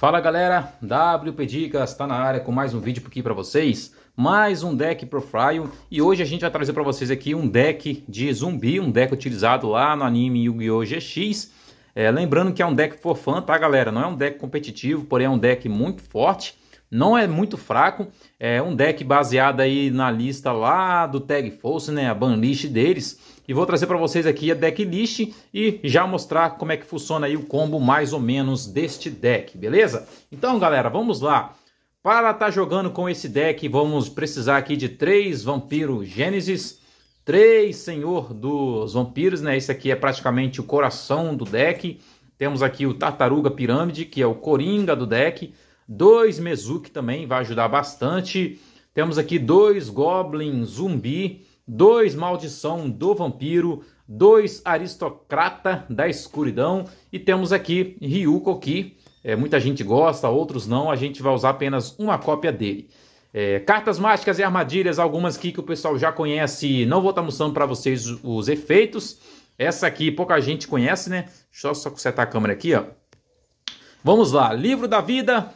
Fala galera, WP Dicas está na área com mais um vídeo aqui para vocês, mais um deck Profile e hoje a gente vai trazer para vocês aqui um deck de zumbi, um deck utilizado lá no anime Yu-Gi-Oh! GX. É, lembrando que é um deck for fã, tá galera? Não é um deck competitivo, porém é um deck muito forte, não é muito fraco, é um deck baseado aí na lista lá do Tag Force, né? A banlist deles e vou trazer para vocês aqui a deck list e já mostrar como é que funciona aí o combo mais ou menos deste deck, beleza? Então, galera, vamos lá. Para estar tá jogando com esse deck, vamos precisar aqui de três Vampiro Gênesis, três Senhor dos Vampiros, né? Esse aqui é praticamente o coração do deck. Temos aqui o Tartaruga Pirâmide, que é o coringa do deck. Dois Mezuki também vai ajudar bastante. Temos aqui dois Goblin Zumbi 2 Maldição do Vampiro, 2 Aristocrata da Escuridão e temos aqui Ryuko Ki. É, muita gente gosta, outros não, a gente vai usar apenas uma cópia dele. É, cartas mágicas e armadilhas, algumas aqui que o pessoal já conhece, não vou estar mostrando para vocês os efeitos. Essa aqui pouca gente conhece, né? Deixa eu só consertar a câmera aqui, ó. Vamos lá, Livro da Vida,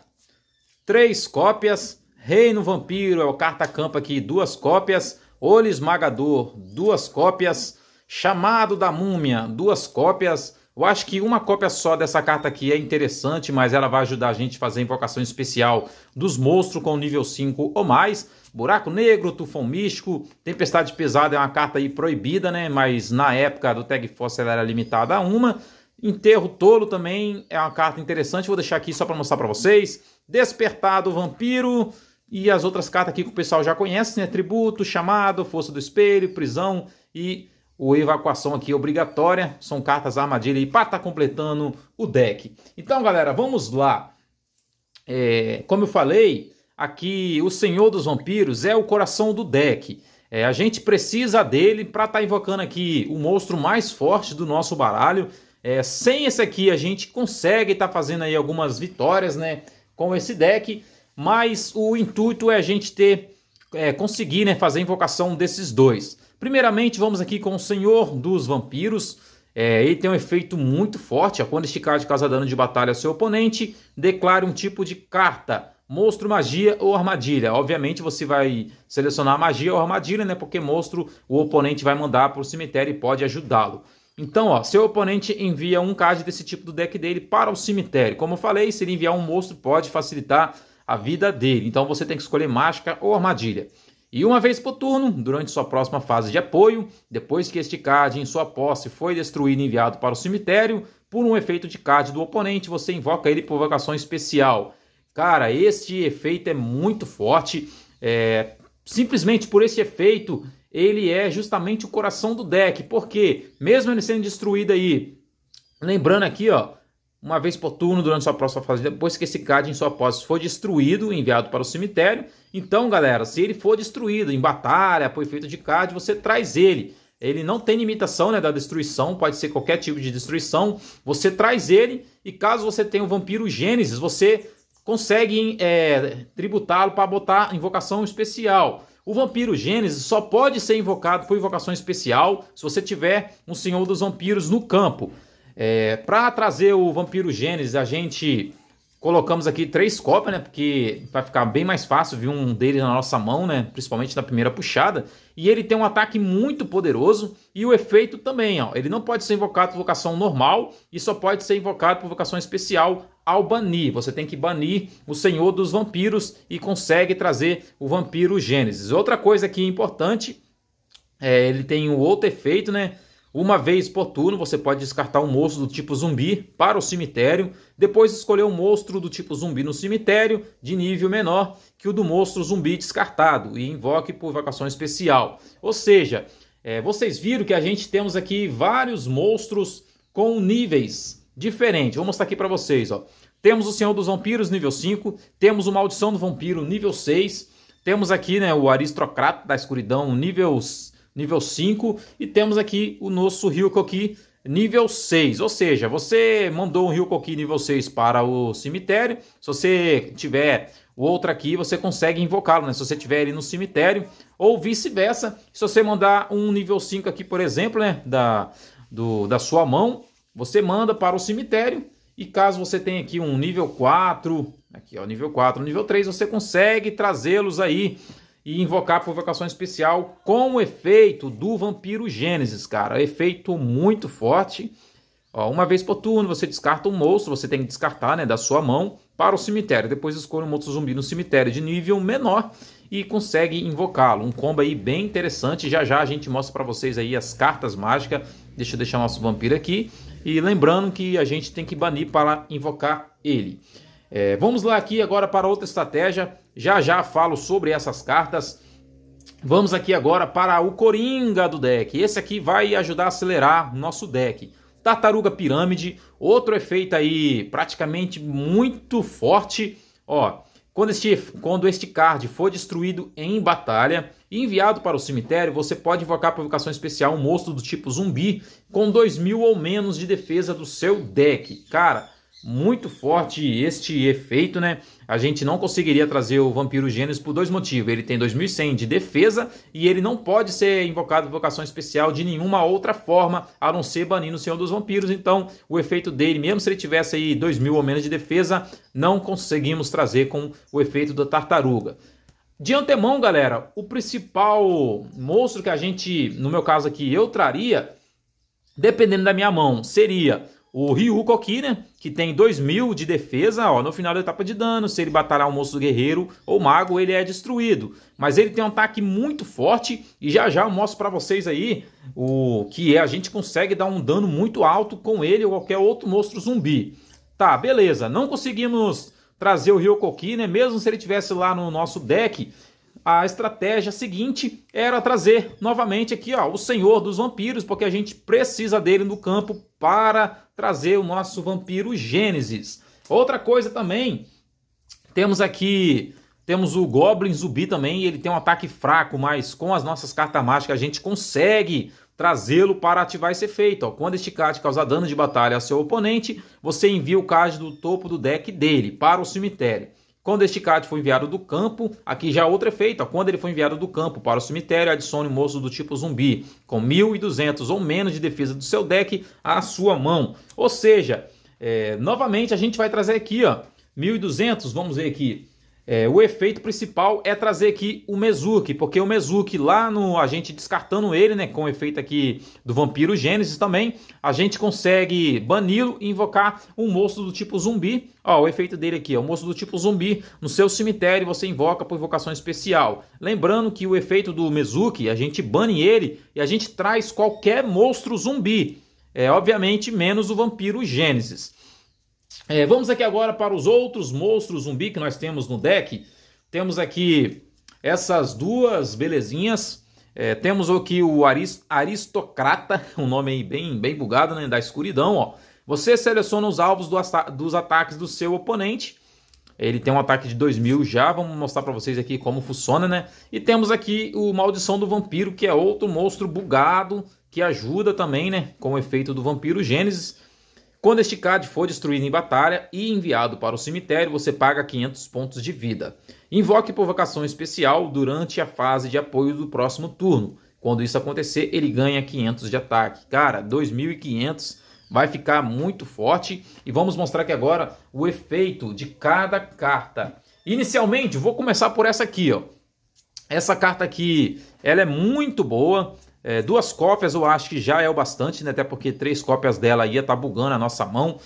três cópias. Reino Vampiro é o carta-campo aqui, duas cópias. Olho Esmagador, duas cópias. Chamado da Múmia, duas cópias. Eu acho que uma cópia só dessa carta aqui é interessante, mas ela vai ajudar a gente a fazer a invocação especial dos monstros com nível 5 ou mais. Buraco Negro, Tufão Místico, Tempestade Pesada é uma carta aí proibida, né? Mas na época do Tag Force ela era limitada a uma. Enterro Tolo também é uma carta interessante, vou deixar aqui só para mostrar para vocês. Despertado Vampiro, e as outras cartas aqui que o pessoal já conhece, né? Tributo, chamado, força do espelho, prisão e o evacuação aqui obrigatória. São cartas armadilha e para estar tá completando o deck. Então, galera, vamos lá. É, como eu falei, aqui o Senhor dos Vampiros é o coração do deck. É, a gente precisa dele para estar tá invocando aqui o monstro mais forte do nosso baralho. É, sem esse aqui a gente consegue estar tá fazendo aí algumas vitórias, né? Com esse deck mas o intuito é a gente ter é, conseguir né, fazer a invocação desses dois. Primeiramente, vamos aqui com o Senhor dos Vampiros. É, ele tem um efeito muito forte. É quando esticar de causa dano de batalha ao seu oponente, declare um tipo de carta, monstro, magia ou armadilha. Obviamente, você vai selecionar magia ou armadilha, né? Porque monstro o oponente vai mandar para o cemitério e pode ajudá-lo. Então, ó, seu oponente envia um card desse tipo do deck dele para o cemitério. Como eu falei, se ele enviar um monstro, pode facilitar a vida dele. Então você tem que escolher máscara ou armadilha. E uma vez por turno, durante sua próxima fase de apoio, depois que este card em sua posse foi destruído e enviado para o cemitério, por um efeito de card do oponente, você invoca ele por vocação especial. Cara, este efeito é muito forte. É... Simplesmente por esse efeito, ele é justamente o coração do deck, porque mesmo ele sendo destruído aí, lembrando aqui, ó, uma vez por turno durante sua próxima fase, depois que esse card em sua posse for destruído e enviado para o cemitério. Então, galera, se ele for destruído em batalha, por efeito de card, você traz ele. Ele não tem limitação né, da destruição, pode ser qualquer tipo de destruição. Você traz ele e caso você tenha o um Vampiro Gênesis, você consegue é, tributá-lo para botar invocação especial. O Vampiro Gênesis só pode ser invocado por invocação especial se você tiver um Senhor dos Vampiros no campo. É, para trazer o Vampiro Gênesis, a gente colocamos aqui três copas, né? Porque vai ficar bem mais fácil vir um deles na nossa mão, né? Principalmente na primeira puxada. E ele tem um ataque muito poderoso e o efeito também, ó. Ele não pode ser invocado por vocação normal e só pode ser invocado por vocação especial ao banir. Você tem que banir o Senhor dos Vampiros e consegue trazer o Vampiro Gênesis. Outra coisa aqui é importante, é, ele tem um outro efeito, né? Uma vez por turno, você pode descartar um monstro do tipo zumbi para o cemitério, depois escolher um monstro do tipo zumbi no cemitério de nível menor que o do monstro zumbi descartado e invoque por invocação especial. Ou seja, é, vocês viram que a gente temos aqui vários monstros com níveis diferentes. Vou mostrar aqui para vocês. Ó. Temos o Senhor dos Vampiros nível 5, temos o Maldição do Vampiro nível 6, temos aqui né, o Aristocrata da Escuridão nível 6 nível 5, e temos aqui o nosso Ryukoki nível 6, ou seja, você mandou um Ryukoki nível 6 para o cemitério, se você tiver o outro aqui, você consegue invocá-lo, né? Se você tiver ele no cemitério, ou vice-versa, se você mandar um nível 5 aqui, por exemplo, né, da, do, da sua mão, você manda para o cemitério, e caso você tenha aqui um nível 4, aqui ó, nível 4, nível 3, você consegue trazê-los aí e invocar por vocação especial com o efeito do Vampiro Gênesis, cara. Efeito muito forte. Ó, uma vez por turno você descarta um monstro, você tem que descartar né, da sua mão para o cemitério. Depois escolhe um monstro zumbi no cemitério de nível menor e consegue invocá-lo. Um combo aí bem interessante. Já já a gente mostra para vocês aí as cartas mágicas. Deixa eu deixar nosso vampiro aqui. E lembrando que a gente tem que banir para invocar ele. É, vamos lá aqui agora para outra estratégia. Já já falo sobre essas cartas. Vamos aqui agora para o Coringa do deck. Esse aqui vai ajudar a acelerar nosso deck. Tartaruga Pirâmide, outro efeito aí praticamente muito forte. Ó, quando este, quando este card for destruído em batalha e enviado para o cemitério, você pode invocar a provocação especial um monstro do tipo zumbi com 2 mil ou menos de defesa do seu deck. Cara, muito forte este efeito, né? A gente não conseguiria trazer o Vampiro Gênesis por dois motivos. Ele tem 2100 de defesa e ele não pode ser invocado invocação especial de nenhuma outra forma, a não ser banindo o Senhor dos Vampiros. Então, o efeito dele, mesmo se ele tivesse aí 2000 ou menos de defesa, não conseguimos trazer com o efeito da tartaruga. De antemão, galera, o principal monstro que a gente, no meu caso aqui, eu traria, dependendo da minha mão, seria o Ryuko aqui, né? Que tem 2000 de defesa, ó. No final da etapa de dano, se ele batalhar um monstro guerreiro ou mago, ele é destruído. Mas ele tem um ataque muito forte e já já eu mostro para vocês aí o que é. A gente consegue dar um dano muito alto com ele ou qualquer outro monstro zumbi. Tá, beleza. Não conseguimos trazer o Ryuko aqui, né? Mesmo se ele tivesse lá no nosso deck, a estratégia seguinte era trazer novamente aqui ó, o Senhor dos Vampiros, porque a gente precisa dele no campo para trazer o nosso vampiro Gênesis. Outra coisa também, temos aqui, temos o Goblin Zumbi também, ele tem um ataque fraco, mas com as nossas cartas mágicas a gente consegue trazê-lo para ativar esse efeito. Ó. Quando este card causar dano de batalha ao seu oponente, você envia o card do topo do deck dele para o cemitério. Quando este card foi enviado do campo, aqui já é outra é feita. Quando ele foi enviado do campo para o cemitério, adicione um moço do tipo zumbi, com 1.200 ou menos de defesa do seu deck à sua mão. Ou seja, é, novamente a gente vai trazer aqui, ó, 1.200, vamos ver aqui, é, o efeito principal é trazer aqui o Mezuki, porque o Mezuki lá no a gente descartando ele, né, com o efeito aqui do Vampiro Gênesis também, a gente consegue bani-lo e invocar um monstro do tipo zumbi. Ó, o efeito dele aqui, é o monstro do tipo zumbi no seu cemitério você invoca por invocação especial. Lembrando que o efeito do Mezuki, a gente bane ele e a gente traz qualquer monstro zumbi. É, obviamente, menos o Vampiro Gênesis. É, vamos aqui agora para os outros monstros zumbi que nós temos no deck. Temos aqui essas duas belezinhas. É, temos aqui o arist Aristocrata, um nome aí bem, bem bugado, né? Da escuridão, ó. Você seleciona os alvos do dos ataques do seu oponente. Ele tem um ataque de 2000 já, vamos mostrar para vocês aqui como funciona, né? E temos aqui o Maldição do Vampiro, que é outro monstro bugado, que ajuda também, né? Com o efeito do Vampiro Gênesis. Quando este card for destruído em batalha e enviado para o cemitério, você paga 500 pontos de vida. Invoque vocação especial durante a fase de apoio do próximo turno. Quando isso acontecer, ele ganha 500 de ataque. Cara, 2500 vai ficar muito forte e vamos mostrar aqui agora o efeito de cada carta. Inicialmente, vou começar por essa aqui, ó. Essa carta aqui, ela é muito boa. É, duas cópias eu acho que já é o bastante, né? Até porque três cópias dela ia estar tá bugando a nossa mão.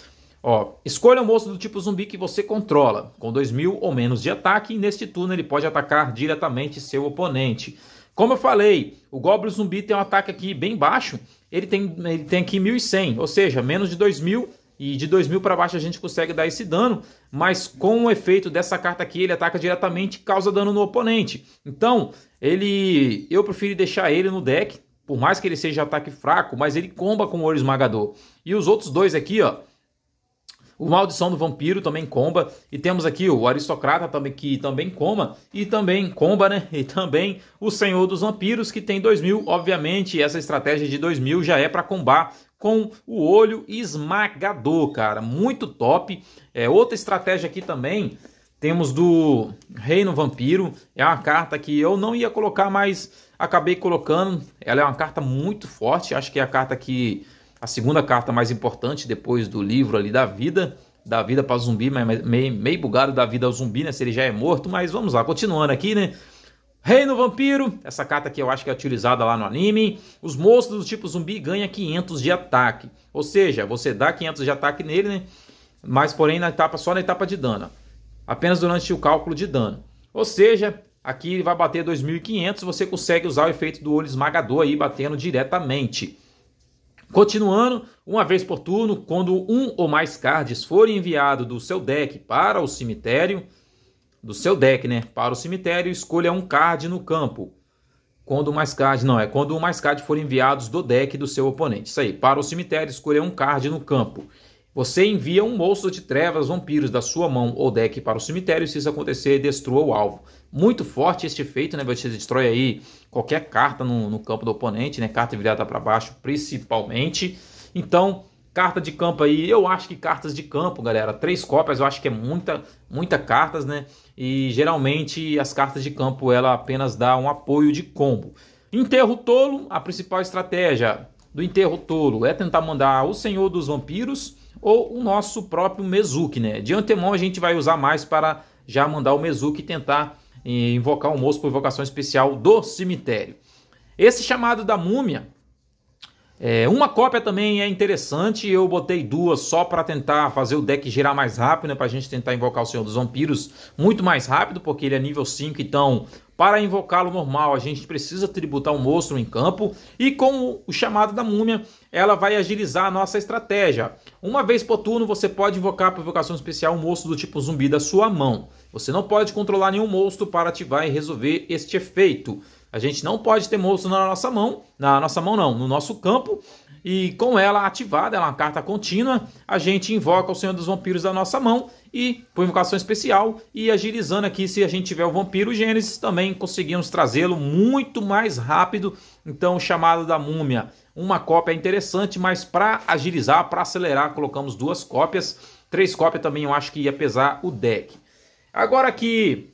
Ó, escolha um monstro do tipo zumbi que você controla, com 2.000 ou menos de ataque, e neste turno ele pode atacar diretamente seu oponente. Como eu falei, o Goblin Zumbi tem um ataque aqui bem baixo, ele tem, ele tem aqui 1.100, ou seja, menos de 2.000, e de 2.000 para baixo a gente consegue dar esse dano, mas com o efeito dessa carta aqui, ele ataca diretamente e causa dano no oponente. Então, ele eu prefiro deixar ele no deck, por mais que ele seja ataque fraco, mas ele comba com o olho esmagador. E os outros dois aqui, ó. O Maldição do Vampiro também comba. E temos aqui o Aristocrata também, que também comba. E também comba, né? E também o Senhor dos Vampiros, que tem 2000. Obviamente, essa estratégia de 2000 já é para combar com o olho esmagador, cara. Muito top. É outra estratégia aqui também temos do Reino Vampiro, é uma carta que eu não ia colocar, mas acabei colocando. Ela é uma carta muito forte, acho que é a carta que a segunda carta mais importante depois do livro ali da vida, da vida para zumbi, mas meio, meio bugado da vida ao zumbi, né? Se ele já é morto, mas vamos lá, continuando aqui, né? Reino Vampiro, essa carta que eu acho que é utilizada lá no anime. Os monstros do tipo zumbi ganham 500 de ataque. Ou seja, você dá 500 de ataque nele, né? Mas porém na etapa só na etapa de dano apenas durante o cálculo de dano. Ou seja, aqui ele vai bater 2.500, você consegue usar o efeito do olho esmagador aí batendo diretamente. Continuando, uma vez por turno, quando um ou mais cards forem enviados do seu deck para o cemitério, do seu deck, né, para o cemitério, escolha um card no campo. Quando mais card, não, é quando mais card forem enviados do deck do seu oponente. Isso aí, para o cemitério, escolha um card no campo. Você envia um moço de trevas vampiros da sua mão ou deck para o cemitério e se isso acontecer, destrua o alvo. Muito forte este efeito, né? Você destrói aí qualquer carta no, no campo do oponente, né? Carta virada para baixo, principalmente. Então, carta de campo aí, eu acho que cartas de campo, galera, três cópias eu acho que é muita, muita cartas, né? E geralmente as cartas de campo ela apenas dá um apoio de combo. Enterro tolo, a principal estratégia do enterro touro é tentar mandar o Senhor dos Vampiros ou o nosso próprio Mezuki, né? De antemão a gente vai usar mais para já mandar o Mezuki tentar eh, invocar o moço por invocação especial do cemitério. Esse chamado da múmia é, uma cópia também é interessante, eu botei duas só para tentar fazer o deck girar mais rápido, né, para a gente tentar invocar o Senhor dos Vampiros muito mais rápido, porque ele é nível 5, então para invocá-lo normal a gente precisa tributar um monstro em campo, e com o chamado da múmia, ela vai agilizar a nossa estratégia. Uma vez por turno você pode invocar por invocação especial um monstro do tipo zumbi da sua mão. Você não pode controlar nenhum monstro para ativar e resolver este efeito. A gente não pode ter moço na nossa mão, na nossa mão não, no nosso campo, e com ela ativada, ela é uma carta contínua, a gente invoca o Senhor dos Vampiros da nossa mão e por invocação especial e agilizando aqui se a gente tiver o Vampiro Gênesis também conseguimos trazê-lo muito mais rápido. Então, o chamado da múmia, uma cópia é interessante, mas para agilizar, para acelerar, colocamos duas cópias, três cópias também eu acho que ia pesar o deck. Agora aqui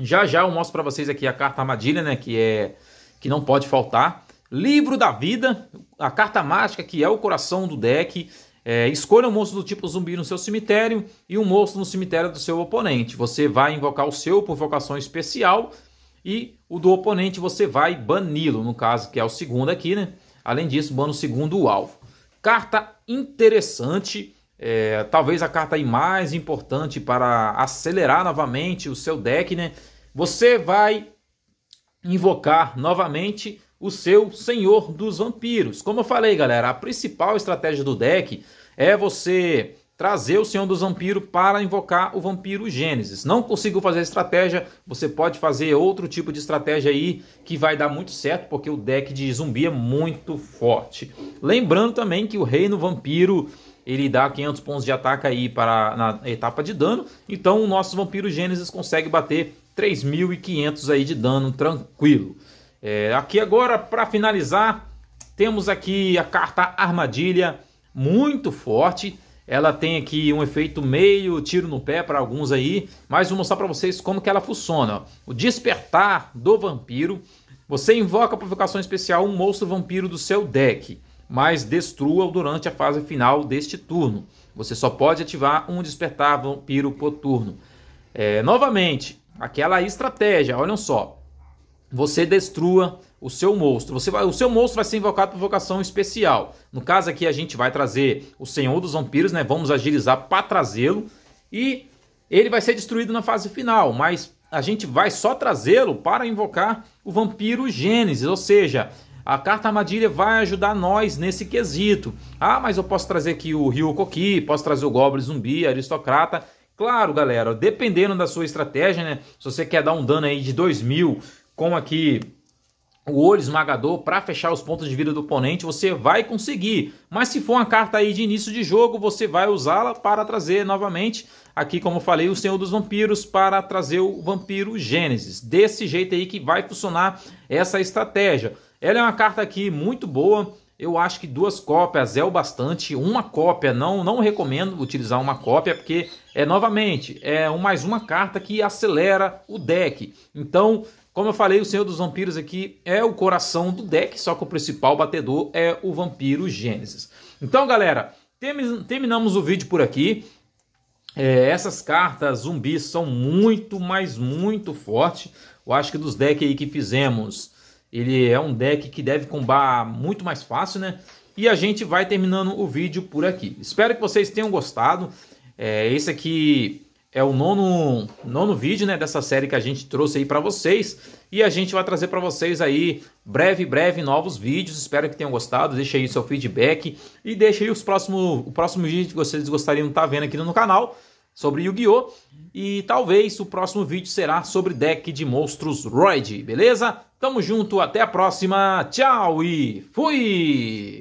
já já eu mostro para vocês aqui a carta armadilha, né, que é que não pode faltar. Livro da Vida, a carta mágica que é o coração do deck. É, escolha um monstro do tipo zumbi no seu cemitério e um monstro no cemitério do seu oponente. Você vai invocar o seu por vocação especial e o do oponente você vai bani-lo, no caso que é o segundo aqui, né? Além disso, bano o segundo o alvo. Carta interessante é, talvez a carta aí mais importante para acelerar novamente o seu deck, né? Você vai invocar novamente o seu Senhor dos Vampiros. Como eu falei, galera, a principal estratégia do deck é você trazer o Senhor dos Vampiros para invocar o Vampiro Gênesis. Não conseguiu fazer a estratégia, você pode fazer outro tipo de estratégia aí que vai dar muito certo, porque o deck de zumbi é muito forte. Lembrando também que o Reino Vampiro ele dá 500 pontos de ataque aí para na etapa de dano. Então o nosso Vampiro Gênesis consegue bater 3.500 aí de dano tranquilo. É, aqui agora para finalizar temos aqui a carta Armadilha muito forte. Ela tem aqui um efeito meio tiro no pé para alguns aí, mas vou mostrar para vocês como que ela funciona. O despertar do vampiro, você invoca a provocação especial um monstro vampiro do seu deck mas destrua-o durante a fase final deste turno. Você só pode ativar um despertar vampiro por turno. É, novamente, aquela estratégia, olham só. Você destrua o seu monstro. Você vai, o seu monstro vai ser invocado por vocação especial. No caso aqui, a gente vai trazer o Senhor dos Vampiros, né? Vamos agilizar para trazê-lo. E ele vai ser destruído na fase final, mas a gente vai só trazê-lo para invocar o Vampiro Gênesis, ou seja, a carta armadilha vai ajudar nós nesse quesito. Ah, mas eu posso trazer aqui o Rio Coqui, posso trazer o Goblin Zumbi, Aristocrata. Claro, galera, dependendo da sua estratégia, né? Se você quer dar um dano aí de 2 mil com aqui o olho esmagador para fechar os pontos de vida do oponente, você vai conseguir. Mas se for uma carta aí de início de jogo, você vai usá-la para trazer novamente, aqui como falei, o Senhor dos Vampiros para trazer o Vampiro Gênesis. Desse jeito aí que vai funcionar essa estratégia. Ela é uma carta aqui muito boa. Eu acho que duas cópias é o bastante. Uma cópia, não, não recomendo utilizar uma cópia, porque é novamente é mais uma carta que acelera o deck. Então, como eu falei, o Senhor dos Vampiros aqui é o coração do deck, só que o principal batedor é o Vampiro Gênesis. Então, galera, terminamos o vídeo por aqui. É, essas cartas zumbis são muito, mas muito fortes. Eu acho que dos decks aí que fizemos ele é um deck que deve combar muito mais fácil, né? E a gente vai terminando o vídeo por aqui. Espero que vocês tenham gostado. É, esse aqui é o nono, nono vídeo né, dessa série que a gente trouxe aí para vocês. E a gente vai trazer para vocês aí breve, breve novos vídeos. Espero que tenham gostado. Deixe aí seu feedback e deixe aí os próximos, o próximo vídeo que vocês gostariam de estar tá vendo aqui no canal sobre Yu-Gi-Oh! E talvez o próximo vídeo será sobre deck de monstros Roid, beleza? Tamo junto, até a próxima. Tchau e fui!